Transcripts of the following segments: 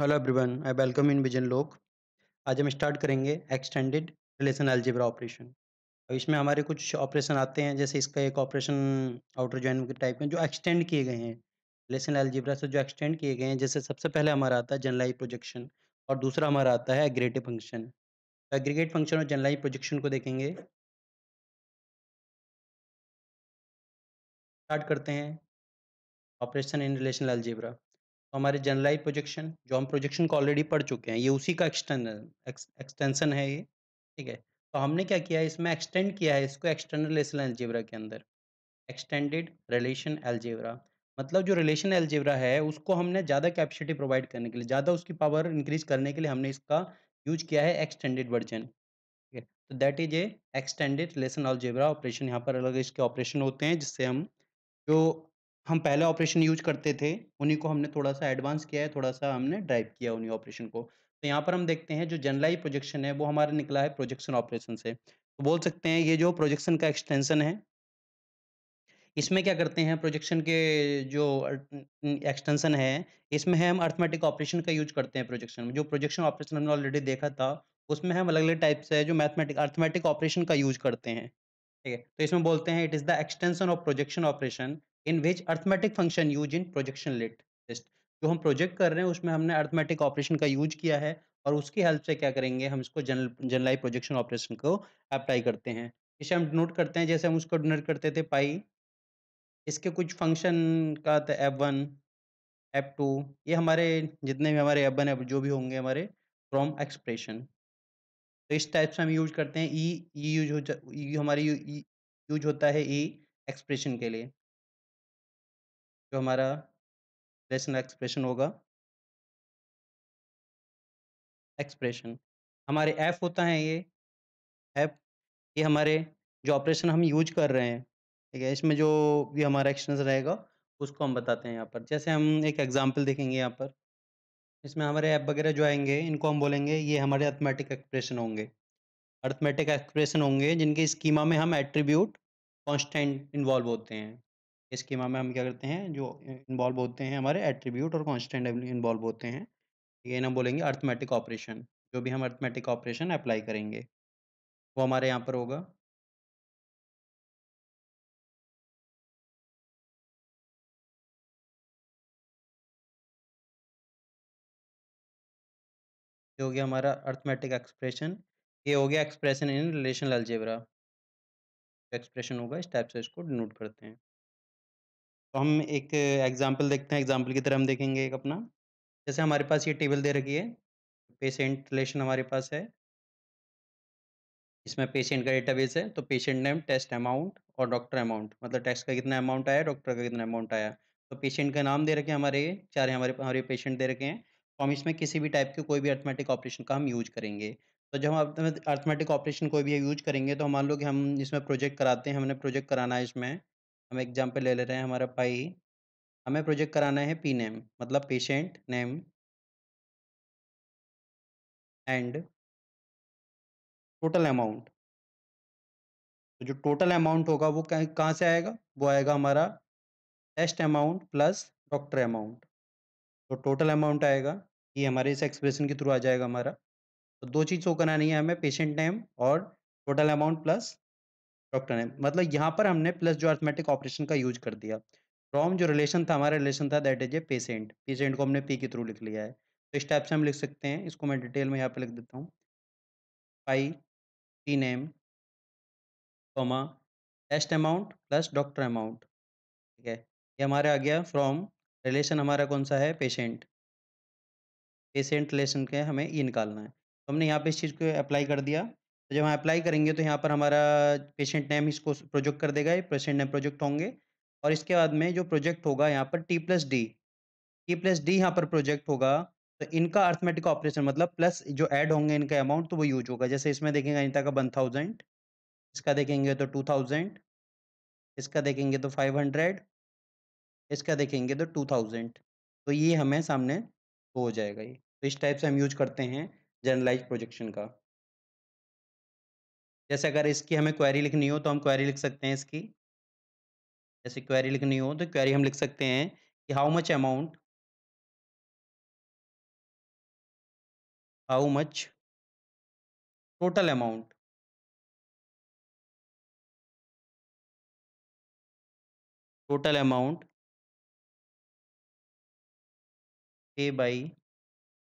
hello everyone I welcome in Vision Lok आज हम start करेंगे एक्सटेंडेड रिलेशन अलजेब्रा ऑपरेशन अब इसमें हमारे कुछ ऑपरेशन आते हैं जैसे इसका एक ऑपरेशन आउटर ज्वाइन के टाइप में जो एक्सटेंड किए गए हैं रिलेशन एलजेब्रा से जो एक्सटेंड किए गए हैं जैसे सबसे पहले हमारा आता है जनलाई प्रोजेक्शन और दूसरा हमारा आता है एग्रेटिव फंक्शन तो एग्रीगेट फंक्शन और जनलाई प्रोजेक्शन को देखेंगे स्टार्ट करते हैं ऑपरेशन इन रिलेशन एलजेब्रा तो हमारे जनरलाइज प्रोजेक्शन जो हम प्रोजेक्शन को ऑलरेडी पढ़ चुके हैं ये उसी का एक्सटर्नल एक्सटेंशन है ये ठीक है तो हमने क्या किया है इसमें एक्सटेंड किया है इसको एक्सटर्नल रेशनल एलजेवरा के अंदर एक्सटेंडेड रिलेशन एलजेवरा मतलब जो रिलेशन एलजेवरा है उसको हमने ज़्यादा कैपेसिटी प्रोवाइड करने के लिए ज़्यादा उसकी पावर इंक्रीज करने के लिए हमने इसका यूज किया है एक्सटेंडेड वर्जन ठीक है तो that is a extended relation algebra operation यहाँ पर अलग इसके ऑपरेशन होते हैं जिससे हम जो हम पहले ऑपरेशन यूज करते थे उन्हीं को हमने थोड़ा सा एडवांस किया है थोड़ा सा हमने ड्राइव किया उन्हीं ऑपरेशन को तो यहाँ पर हम देखते हैं जो जनरलाइज प्रोजेक्शन है वो हमारा निकला है प्रोजेक्शन ऑपरेशन से तो बोल सकते हैं ये जो प्रोजेक्शन का एक्सटेंशन है इसमें क्या करते हैं प्रोजेक्शन के जो एक्सटेंशन है इसमें हम अर्थमेटिक ऑपरेशन का यूज करते हैं प्रोजेक्शन में जो प्रोजेक्शन ऑपरेशन हमने ऑलरेडी देखा था उसमें हम अलग अलग टाइप से जो मैथमेटिक अर्थमेटिक ऑपरेशन का यूज करते हैं ठीक है तो इसमें बोलते हैं it is the extension of projection operation in which arithmetic function use in projection list जो हम प्रोजेक्ट कर रहे हैं उसमें हमने अर्थमेटिक ऑपरेशन का यूज किया है और उसकी हेल्प से क्या करेंगे हम इसको जनरल जनरलाई प्रोजेक्शन ऑपरेशन को अप्लाई करते हैं इसे हम नोट करते हैं जैसे हम उसको डिनोट करते थे पाई इसके कुछ फंक्शन का था एफ वन एफ टू ये हमारे जितने भी हमारे एफ वन एफ जो भी होंगे हमारे फ्रॉम एक्सप्रेशन तो इस टाइप से हम यूज करते हैं ई ई यूज हो e हमारी यूज e, होता है ई e एक्सप्रेशन के लिए जो हमारा रेशनल एक्सप्रेशन होगा एक्सप्रेशन हमारे एफ होता है ये एफ ये हमारे जो ऑपरेशन हम यूज कर रहे हैं ठीक है इसमें जो भी हमारा एक्शन रहेगा उसको हम बताते हैं यहाँ पर जैसे हम एक एग्जाम्पल देखेंगे यहाँ पर इसमें हमारे ऐप वगैरह जो आएंगे इनको हम बोलेंगे ये हमारे अर्थमेटिक एक्सप्रेशन होंगे अर्थमेटिक एक्सप्रेशन होंगे जिनके स्कीमा में हम एट्रीब्यूट कॉन्स्टेंट इन्वॉल्व होते हैं स्कीमा में हम क्या करते हैं जो इन्वॉल्व होते हैं हमारे एट्रीब्यूट और कॉन्स्टेंट इन्वॉल्व होते हैं ये ना बोलेंगे अर्थमेटिक ऑपरेशन जो भी हम अर्थमेटिक ऑपरेशन अप्लाई करेंगे वो हमारे यहाँ पर होगा ये हो गया हमारा अर्थमेटिक एक्सप्रेशन ये हो गया expression in relation algebra expression होगा इस टाइप से इसको डिनोट करते हैं तो हम एक एग्जाम्पल देखते हैं एग्जाम्पल की तरह हम देखेंगे एक अपना जैसे हमारे पास ये टेबल दे रखी है पेशेंट रिलेशन हमारे पास है इसमें पेशेंट का डेटाबेस है तो पेशेंट नेम टेस्ट अमाउंट और डॉक्टर अमाउंट मतलब टेस्ट का कितना अमाउंट आया डॉक्टर का कितना अमाउंट आया तो पेशेंट का नाम दे रखे हैं हमारे चार हमारे हमारे पेशेंट दे रखे हैं तो हम इसमें किसी भी टाइप के कोई भी अर्थमेटिक ऑपरेशन का हम यूज करेंगे तो जब हम अर्थमेटिक ऑपरेशन कोई भी यूज करेंगे तो मान लो कि हम इसमें प्रोजेक्ट कराते हैं हमने प्रोजेक्ट कराना है इसमें हम एग्जाम्पल ले लेते हैं हमारा पाई हमें प्रोजेक्ट कराना है पी नेम मतलब patient name and total amount तो जो टोटल अमाउंट होगा वो कहाँ से आएगा वो आएगा हमारा test amount plus doctor amount तो टोटल अमाउंट आएगा ये हमारे इस एक्सप्रेशन के थ्रू आ जाएगा हमारा तो दो चीज़ को करानी है हमें पेशेंट नेम और टोटल अमाउंट प्लस डॉक्टर ने मतलब यहाँ पर हमने प्लस जो अर्थमेटिक ऑपरेशन का यूज कर दिया फ्रॉम जो रिलेशन था हमारा रिलेशन था that is a patient patient को हमने पी के थ्रू लिख लिया है तो इस टाइप से हम लिख सकते हैं इसको मैं डिटेल में यहाँ पे लिख देता हूँ pi P name comma test amount plus doctor amount ठीक है ये हमारा आ गया फ्रॉम रिलेशन हमारा कौन सा है पेशेंट पेशेंट रिलेशन के हमें ई निकालना है तो हमने यहाँ पे इस चीज़ को अप्लाई कर दिया तो जब हम अप्लाई करेंगे तो यहाँ पर हमारा पेशेंट नेम इसको प्रोजेक्ट कर देगा ये पेशेंट नेम प्रोजेक्ट होंगे और इसके बाद में जो प्रोजेक्ट होगा यहाँ पर T plus D T plus D यहाँ पर प्रोजेक्ट होगा तो इनका अर्थमेटिक ऑपरेशन मतलब प्लस जो ऐड होंगे इनका अमाउंट तो वो यूज होगा जैसे इसमें देखेंगे अनिता का वन थाउजेंड इसका देखेंगे तो टू थाउजेंड इसका देखेंगे तो फाइव हंड्रेड इसका देखेंगे तो टू थाउजेंड तो ये हमें सामने हो जाएगा ये तो इस टाइप से हम यूज करते हैं जर्नलाइज प्रोजेक्शन का जैसे अगर इसकी हमें क्वेरी लिखनी हो तो हम क्वेरी लिख सकते हैं इसकी जैसे क्वेरी लिखनी हो तो क्वेरी हम लिख सकते हैं कि how much amount how much total amount total amount pay by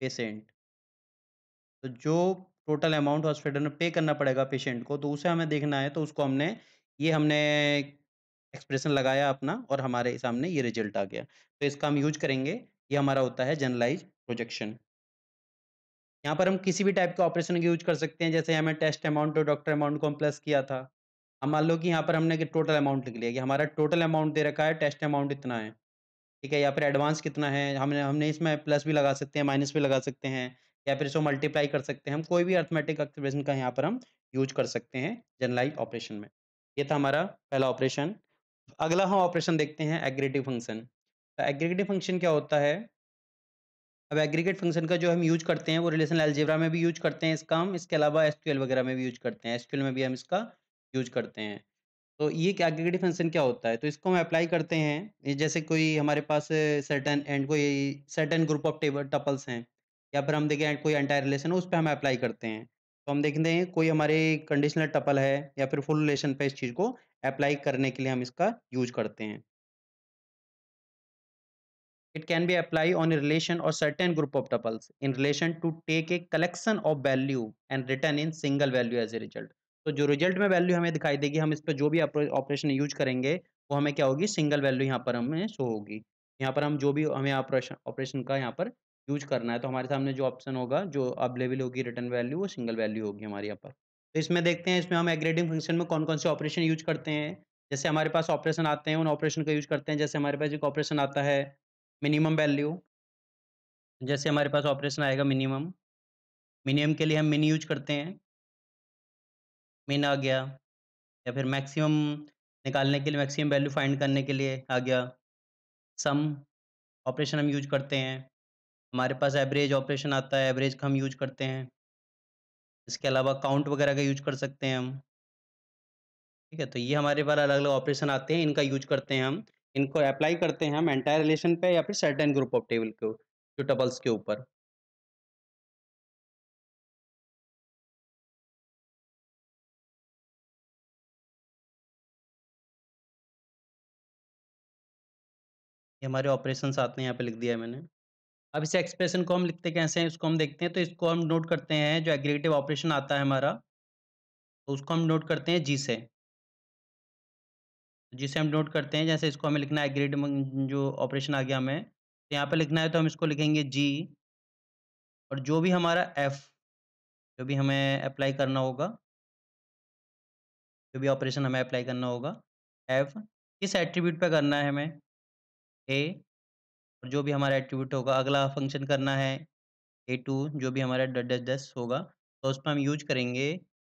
patient तो जो टोटल अमाउंट हॉस्पिटल में पे करना पड़ेगा पेशेंट को तो उसे हमें देखना है तो उसको हमने ये हमने एक्सप्रेशन लगाया अपना और हमारे सामने ये रिजल्ट आ गया तो इसका हम यूज करेंगे ये हमारा होता है जनरलाइज प्रोजेक्शन यहाँ पर हम किसी भी टाइप के ऑपरेशन का यूज कर सकते हैं जैसे हमें टेस्ट अमाउंट और डॉक्टर अमाउंट को हम प्लस किया था हम मान लो कि यहाँ पर हमने टोटल अमाउंट लिख लिया कि हमारा टोटल अमाउंट दे रखा है टेस्ट अमाउंट इतना है ठीक है या फिर एडवांस कितना है हमने हमने इसमें प्लस भी लगा सकते हैं माइनस भी लगा सकते हैं या फिर इसको मल्टीप्लाई कर सकते हैं हम कोई भी अर्थमेटिक एक्सप्रेशन का यहाँ पर हम यूज कर सकते हैं जनरलाइज ऑपरेशन में ये था हमारा पहला ऑपरेशन अगला हम ऑपरेशन देखते हैं एग्रीगेटिव फंक्शन तो एग्रीगेटिव फंक्शन क्या होता है अब एग्रीगेट फंक्शन का जो हम यूज करते हैं वो रिलेशनल एलजेब्रा में भी यूज करते हैं इसका हम इसके अलावा एस वगैरह में भी यूज करते हैं एस में भी हम इसका यूज करते हैं तो ये एग्रीगेटिव फंक्शन क्या होता है तो इसको हम अप्लाई करते हैं जैसे कोई हमारे पास सर्टन एंड कोई certain group of table tuples हैं या फिर हम देखें कोई एंटायर रिलेशन है उस पर हम अप्लाई करते हैं तो हम देखते हैं कोई हमारे कंडीशनल टपल है या फिर फुल रिलेशन पे इस चीज़ को अप्लाई करने के लिए हम इसका यूज करते हैं it can be apply on relation और certain group of tuples in relation to take a collection of value and return in single value as a result तो जो रिजल्ट में वैल्यू हमें दिखाई देगी हम इस पर जो भी ऑपरेशन यूज करेंगे वो हमें क्या होगी सिंगल वैल्यू यहाँ पर हमें शो होगी यहाँ पर हम जो भी हमें ऑपरेशन ऑपरेशन का यहाँ पर यूज करना है तो हमारे सामने जो ऑप्शन होगा जो अवेलेबल होगी रिटर्न वैल्यू वो सिंगल वैल्यू होगी हमारे यहाँ पर तो इसमें देखते हैं इसमें हम एग्रेडिंग फंक्शन में कौन कौन से ऑपरेशन यूज करते हैं जैसे हमारे पास ऑपरेशन आते हैं उन ऑपरेशन का यूज करते हैं जैसे हमारे पास एक ऑपरेशन आता है मिनिमम वैल्यू जैसे हमारे पास ऑपरेशन आएगा मिनिमम मिनिमम के लिए हम मिनी यूज करते हैं मिन आ गया या फिर मैक्सिमम निकालने के लिए मैक्सिमम वैल्यू फाइंड करने के लिए आ गया सम ऑपरेशन हम यूज करते हैं हमारे पास एवरेज ऑपरेशन आता है एवरेज का हम यूज करते हैं इसके अलावा काउंट वगैरह का यूज कर सकते हैं हम ठीक है तो ये हमारे पास अलग अलग ऑपरेशन आते हैं इनका यूज करते हैं हम इनको अप्लाई करते हैं हम एंटायर रिलेशन पे या फिर सर्टेन ग्रुप ऑफ टेबल के जो टबल्स के ऊपर ये हमारे ऑपरेशन आते हैं यहाँ पे लिख दिया है मैंने अब इस एक्सप्रेशन को हम लिखते कैसे हैं उसको हम देखते हैं तो इसको हम नोट करते हैं जो एग्रीगेटिव ऑपरेशन आता है हमारा तो उसको हम नोट करते हैं जी से जिसे हम नोट करते हैं जैसे इसको हमें लिखना है एग्रीगेटिव जो ऑपरेशन आ गया हमें तो यहाँ पर लिखना है तो हम इसको लिखेंगे जी और जो भी हमारा एफ जो भी हमें अप्लाई करना होगा जो भी ऑपरेशन हमें अप्लाई करना होगा एफ किस एट्रीब्यूट पर करना है हमें ए और जो भी हमारा एट्रीब्यूट होगा अगला फंक्शन करना है ए टू जो भी हमारा डट डट होगा तो उस पर हम यूज करेंगे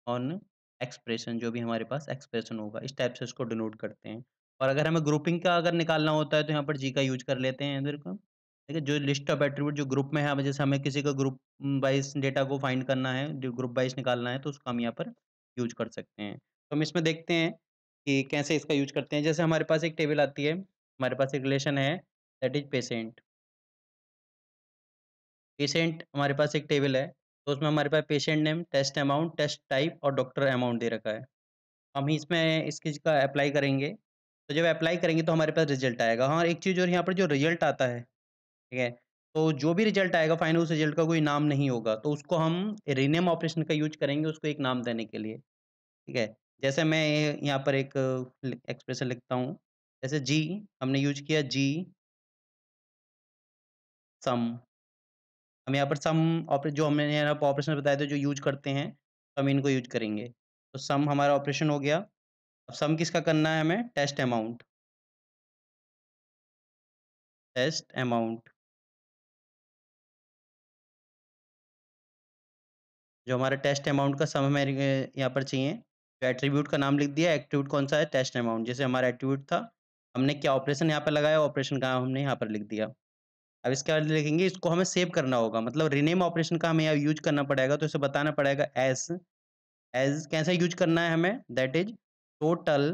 ऑन एक्सप्रेशन जो भी हमारे पास एक्सप्रेशन होगा इस टाइप से उसको डिनोट करते हैं और अगर हमें ग्रुपिंग का अगर निकालना होता है तो यहाँ पर जी का यूज कर लेते हैं इधर को ठीक है जो लिस्ट ऑफ एट्रीब्यूट जो ग्रुप में है जैसे हमें किसी का ग्रुप वाइज डेटा को फाइंड करना है जो ग्रुप वाइज निकालना है तो उसको हम यहाँ पर यूज कर सकते हैं तो हम इसमें देखते हैं कि कैसे इसका यूज करते हैं जैसे हमारे पास एक टेबल आती है हमारे पास एक रिलेशन है दैट इज पेशेंट पेशेंट हमारे पास एक टेबल है तो उसमें हमारे पास patient name test amount test type और डॉक्टर अमाउंट दे रखा है हम इसमें इस चीज़ का अप्लाई करेंगे तो जब अप्लाई करेंगे तो हमारे पास रिजल्ट आएगा हाँ एक चीज़ और यहाँ पर जो रिजल्ट आता है ठीक है तो जो भी रिजल्ट आएगा फाइनल उस रिजल्ट का कोई नाम नहीं होगा तो उसको हम रीनेम ऑपरेशन का यूज करेंगे उसको एक नाम देने के लिए ठीक है जैसे मैं यहाँ पर एक एक्सप्रेशन लिखता हूँ जैसे जी हमने यूज किया जी सम हम यहाँ पर सम जो हमने यहाँ पर ऑपरेशन बताए थे जो यूज करते हैं तो हम इनको यूज करेंगे तो सम हमारा ऑपरेशन हो गया अब सम किसका करना है हमें टेस्ट अमाउंट टेस्ट अमाउंट जो हमारा टेस्ट अमाउंट का सम हमें यहाँ पर चाहिए जो एट्रीब्यूट का नाम लिख दिया एट्रीब्यूट कौन सा है टेस्ट अमाउंट जैसे हमारा एट्रीब्यूट था हमने क्या ऑपरेशन यहाँ पर लगाया ऑपरेशन का हमने यहाँ पर लिख दिया अब इसके बाद लिखेंगे इसको हमें सेव करना होगा मतलब रिनेम ऑपरेशन का हमें यूज करना पड़ेगा तो इसे बताना पड़ेगा एस एज कैसे यूज करना है हमें that is total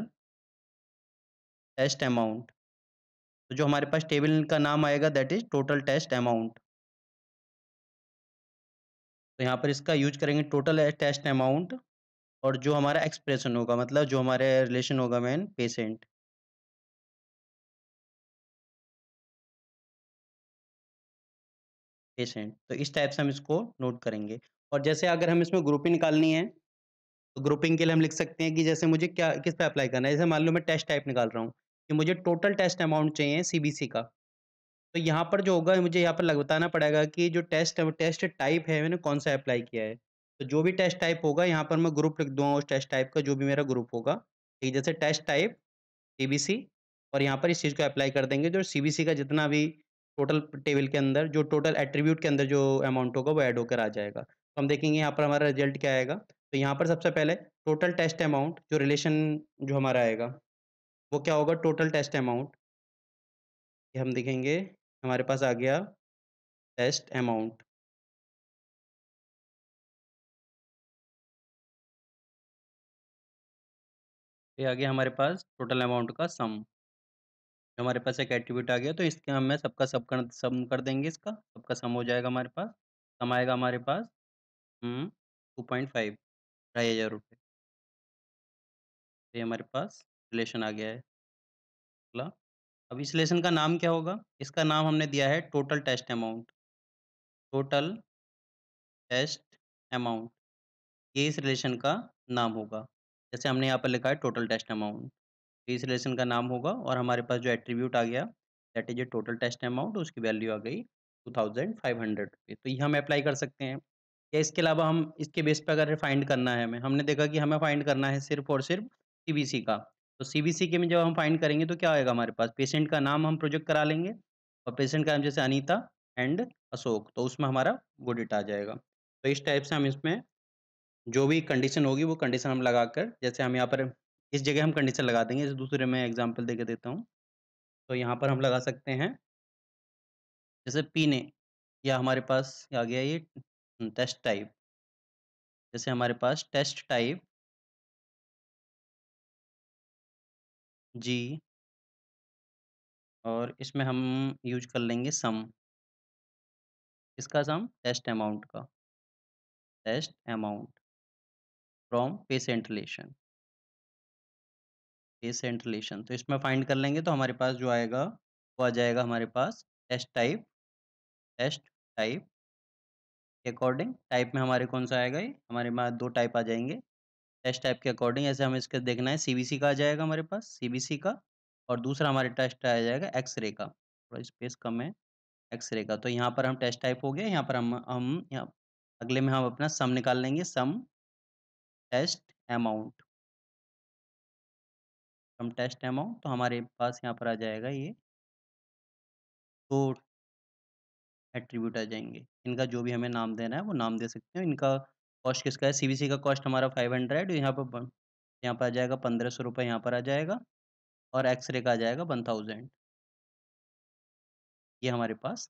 test amount तो जो हमारे पास टेबल का नाम आएगा that is total test amount तो यहाँ पर इसका यूज करेंगे टोटल टेस्ट अमाउंट और जो हमारा एक्सप्रेशन होगा मतलब जो हमारे रिलेशन होगा मेन पेशेंट पेशेंट तो इस टाइप से हम इसको नोट करेंगे और जैसे अगर हम इसमें ग्रुपिंग निकालनी है तो ग्रुपिंग के लिए हम लिख सकते हैं कि जैसे मुझे क्या किस पे अप्लाई करना है जैसे मान लो मैं टेस्ट टाइप निकाल रहा हूँ कि मुझे टोटल टेस्ट अमाउंट चाहिए सी का तो यहाँ पर जो होगा मुझे यहाँ पर बताना पड़ेगा कि जो टेस्ट टेस्ट टाइप है मैंने कौन सा अप्लाई किया है तो जो भी टेस्ट टाइप होगा यहाँ पर मैं ग्रुप लिख दूँगा उस टेस्ट टाइप का जो भी मेरा ग्रुप होगा ठीक जैसे टेस्ट टाइप सी और यहाँ पर इस चीज़ को अप्लाई कर देंगे जो सी का जितना भी टोटल टेबल के अंदर जो टोटल एट्रीब्यूट के अंदर जो अमाउंट होगा वो ऐड होकर आ जाएगा तो हम देखेंगे यहाँ पर हमारा रिजल्ट क्या आएगा तो यहाँ पर सबसे पहले टोटल टेस्ट अमाउंट जो रिलेशन जो हमारा आएगा वो क्या होगा टोटल टेस्ट अमाउंट ये हम देखेंगे हमारे पास आ गया टेस्ट अमाउंट ये आ गया हमारे पास टोटल अमाउंट का सम हमारे पास एक एट्रीब्यूट आ गया तो इसके हमें सबका सब कर सम कर देंगे इसका सबका सम हो जाएगा हमारे पास सम आएगा हमारे पास टू पॉइंट फाइव ढाई हज़ार रुपये ये हमारे पास रिलेशन आ गया है अगला अब इस रिलेशन का नाम क्या होगा इसका नाम हमने दिया है total test amount total test amount ये इस रिलेशन का नाम होगा जैसे हमने यहाँ पर लिखा है टोटल टेस्ट अमाउंट इस रिलेशन का नाम होगा और हमारे पास जो एट्रीब्यूट आ गया that is a total test amount उसकी वैल्यू आ गई two thousand five hundred rupees तो ये हम अप्लाई कर सकते हैं या इसके अलावा हम इसके बेस पर अगर फाइंड करना है हमें हमने देखा कि हमें फाइंड करना है सिर्फ और सिर्फ सी का तो सी के में जब हम फाइंड करेंगे तो क्या होएगा हमारे पास पेशेंट का नाम हम प्रोजेक्ट करा लेंगे और पेशेंट का नाम जैसे अनीता एंड अशोक तो उसमें हमारा वो डेटा आ जाएगा तो इस टाइप से हम इसमें जो भी कंडीशन होगी वो कंडीशन हम लगाकर जैसे हम यहाँ पर इस जगह हम कंडीशन लगा देंगे जैसे दूसरे में एग्जाम्पल दे के देता हूँ तो यहाँ पर हम लगा सकते हैं जैसे पी ने या हमारे पास आ गया ये टेस्ट हम्म, टाइप जैसे हमारे पास टेस्ट टाइप जी और इसमें हम यूज कर लेंगे सम इसका सम टेस्ट अमाउंट का test amount from patient relation base relation तो इसमें फाइंड कर लेंगे तो हमारे पास जो आएगा वो आ जाएगा हमारे पास टेस्ट टाइप टेस्ट टाइप के अकॉर्डिंग टाइप में हमारे कौन सा आएगा ये हमारे पास दो टाइप आ जाएंगे टेस्ट टाइप के अकॉर्डिंग ऐसे हमें इसके देखना है सीबीसी का आ जाएगा हमारे पास सीबीसी का और दूसरा हमारे टेस्ट आ जाएगा एक्सरे का थोड़ा स्पेस कम है एक्सरे का तो यहाँ पर हम टेस्ट टाइप हो गया यहाँ पर हम हम यहाँ अगले में हम अपना सम निकाल लेंगे सम टेस्ट अमाउंट हम टेस्ट अमाउंट तो हमारे पास यहाँ पर आ जाएगा ये दो एट्रीब्यूट आ जाएंगे इनका जो भी हमें नाम देना है वो नाम दे सकते हैं इनका कॉस्ट किसका है सी का कॉस्ट हमारा फाइव हंड्रेड यहाँ पर यहाँ पर आ जाएगा पंद्रह सौ रुपये यहाँ पर आ जाएगा और एक्सरे का आ जाएगा वन थाउजेंड ये हमारे पास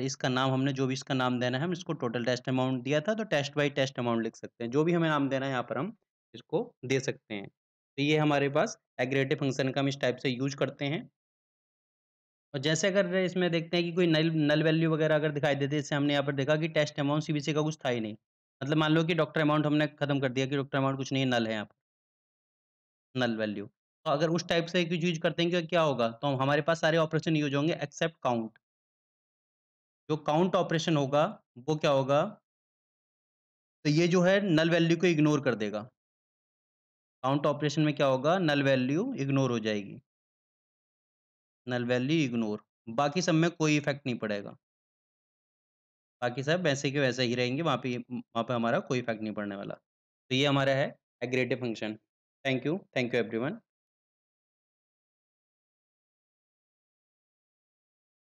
इसका नाम हमने जो भी इसका नाम देना है हम इसको टोटल टेस्ट अमाउंट दिया था तो टेस्ट बाई टेस्ट अमाउंट लिख सकते हैं जो भी हमें नाम देना है यहाँ पर हम इसको दे सकते हैं तो ये हमारे पास एग्रेटिव फंक्शन का हम इस टाइप से यूज करते हैं और जैसे अगर इसमें देखते हैं कि कोई नल नल वैल्यू वगैरह अगर दिखाई देती है इससे हमने यहाँ पर देखा कि टेस्ट अमाउंट सी का कुछ था ही नहीं मतलब मान लो कि डॉक्टर अमाउंट हमने खत्म कर दिया कि डॉक्टर अमाउंट कुछ नहीं नल है यहाँ पर नल वैल्यू तो अगर उस टाइप से कुछ यूज करते हैं कि क्या होगा तो हमारे पास सारे ऑपरेशन यूज होंगे एक्सेप्ट काउंट जो काउंट ऑपरेशन होगा वो क्या होगा तो ये जो है नल वैल्यू को इग्नोर कर देगा काउंट ऑपरेशन में क्या होगा नल वैल्यू इग्नोर हो जाएगी नल वैल्यू इग्नोर बाकी सब में कोई इफेक्ट नहीं पड़ेगा बाकी सब वैसे के वैसे ही रहेंगे वहाँ पे वहाँ पे हमारा कोई इफेक्ट नहीं पड़ने वाला तो ये हमारा है aggregative function thank you thank you everyone